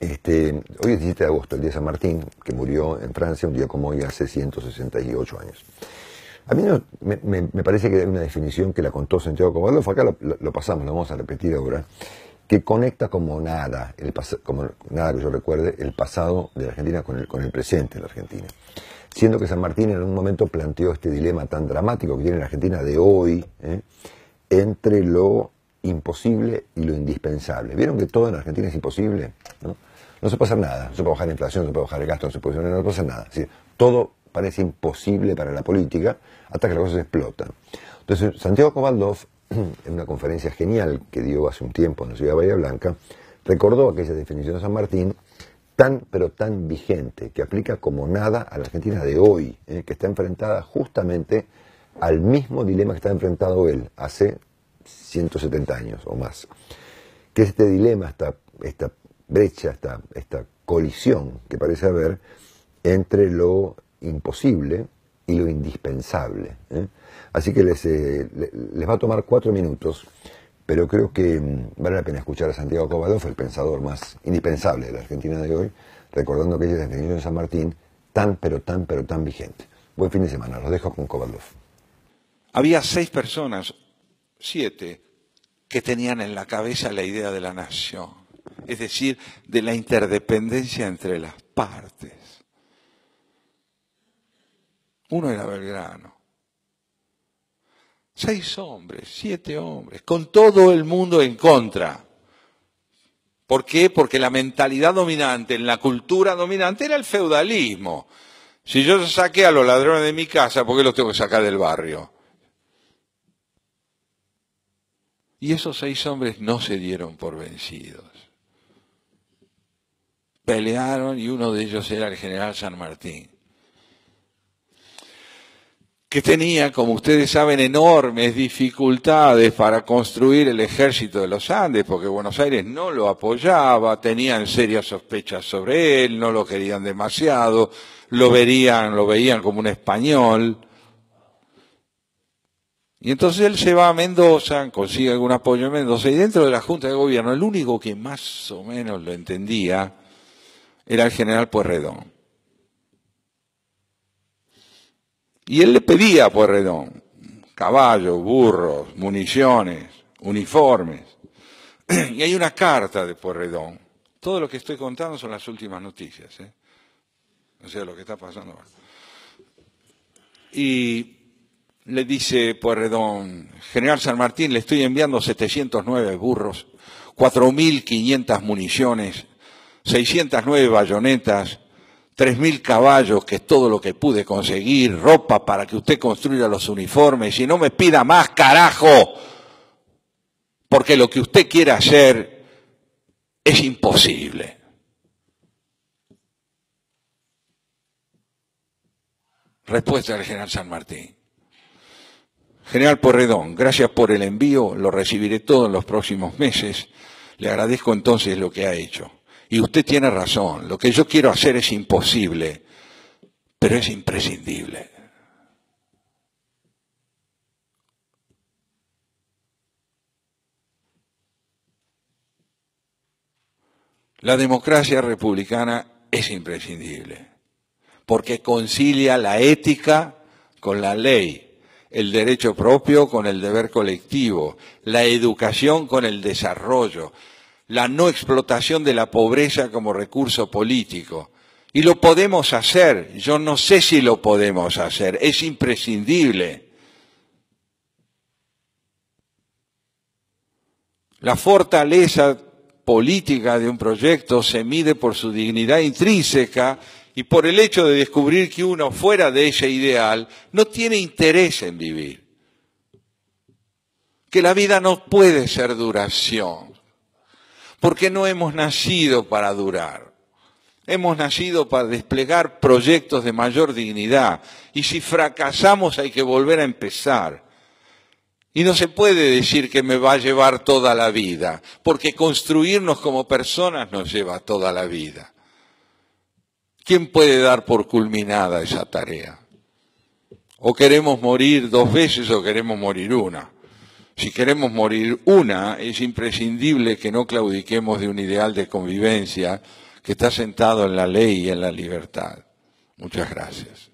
Este, hoy es 17 de agosto, el día de San Martín, que murió en Francia un día como hoy hace 168 años. A mí me, parece que hay una definición que la contó Santiago Kovalov, acá lo, pasamos, lo vamos a repetir ahora, que conecta como nada, como nada que yo recuerde, el pasado de la Argentina con el, con el presente de la Argentina. Siendo que San Martín en un momento planteó este dilema tan dramático que tiene la Argentina de hoy, ¿eh? entre lo imposible y lo indispensable. ¿Vieron que todo en Argentina es imposible? ¿No? se puede hacer nada, no se puede bajar la inflación, no se puede bajar el gasto, no se puede, hacer nada. Es todo parece imposible para la política hasta que las cosas explotan. Entonces, Santiago Cobaldov, en una conferencia genial que dio hace un tiempo en la ciudad de Bahía Blanca, recordó aquella definición de San Martín tan pero tan vigente, que aplica como nada a la Argentina de hoy, ¿eh? que está enfrentada justamente al mismo dilema que está enfrentado él hace 170 años o más. Que es este dilema, esta, esta brecha, esta, esta colisión que parece haber entre lo imposible y lo indispensable. ¿eh? Así que les, eh, les va a tomar cuatro minutos, pero creo que mm, vale la pena escuchar a Santiago Kovadov, el pensador más indispensable de la Argentina de hoy, recordando que aquella definición de San Martín tan, pero tan, pero tan vigente. Buen fin de semana, los dejo con Kovadov. Había seis personas siete que tenían en la cabeza la idea de la nación, es decir, de la interdependencia entre las partes. Uno era Belgrano. Seis hombres, siete hombres, con todo el mundo en contra. ¿Por qué? Porque la mentalidad dominante, en la cultura dominante, era el feudalismo. Si yo saqué a los ladrones de mi casa, ¿por qué los tengo que sacar del barrio? Y esos seis hombres no se dieron por vencidos. Pelearon y uno de ellos era el general San Martín, que tenía, como ustedes saben, enormes dificultades para construir el ejército de los Andes, porque Buenos Aires no lo apoyaba, tenían serias sospechas sobre él, no lo querían demasiado, lo verían, lo veían como un español y entonces él se va a Mendoza, consigue algún apoyo en Mendoza, y dentro de la Junta de Gobierno el único que más o menos lo entendía era el general Puerredón. Y él le pedía a Puerredón caballos, burros, municiones, uniformes. Y hay una carta de Puerredón. Todo lo que estoy contando son las últimas noticias. ¿eh? O sea, lo que está pasando. Y le dice don General San Martín, le estoy enviando 709 burros, 4.500 municiones, 609 bayonetas, 3.000 caballos, que es todo lo que pude conseguir, ropa para que usted construya los uniformes, y no me pida más, carajo, porque lo que usted quiere hacer es imposible. Respuesta del general San Martín. General Porredón, gracias por el envío, lo recibiré todo en los próximos meses. Le agradezco entonces lo que ha hecho. Y usted tiene razón, lo que yo quiero hacer es imposible, pero es imprescindible. La democracia republicana es imprescindible, porque concilia la ética con la ley el derecho propio con el deber colectivo, la educación con el desarrollo, la no explotación de la pobreza como recurso político. Y lo podemos hacer, yo no sé si lo podemos hacer, es imprescindible. La fortaleza política de un proyecto se mide por su dignidad intrínseca y por el hecho de descubrir que uno fuera de ese ideal no tiene interés en vivir. Que la vida no puede ser duración, porque no hemos nacido para durar. Hemos nacido para desplegar proyectos de mayor dignidad y si fracasamos hay que volver a empezar. Y no se puede decir que me va a llevar toda la vida, porque construirnos como personas nos lleva toda la vida. ¿Quién puede dar por culminada esa tarea? O queremos morir dos veces o queremos morir una. Si queremos morir una, es imprescindible que no claudiquemos de un ideal de convivencia que está sentado en la ley y en la libertad. Muchas gracias.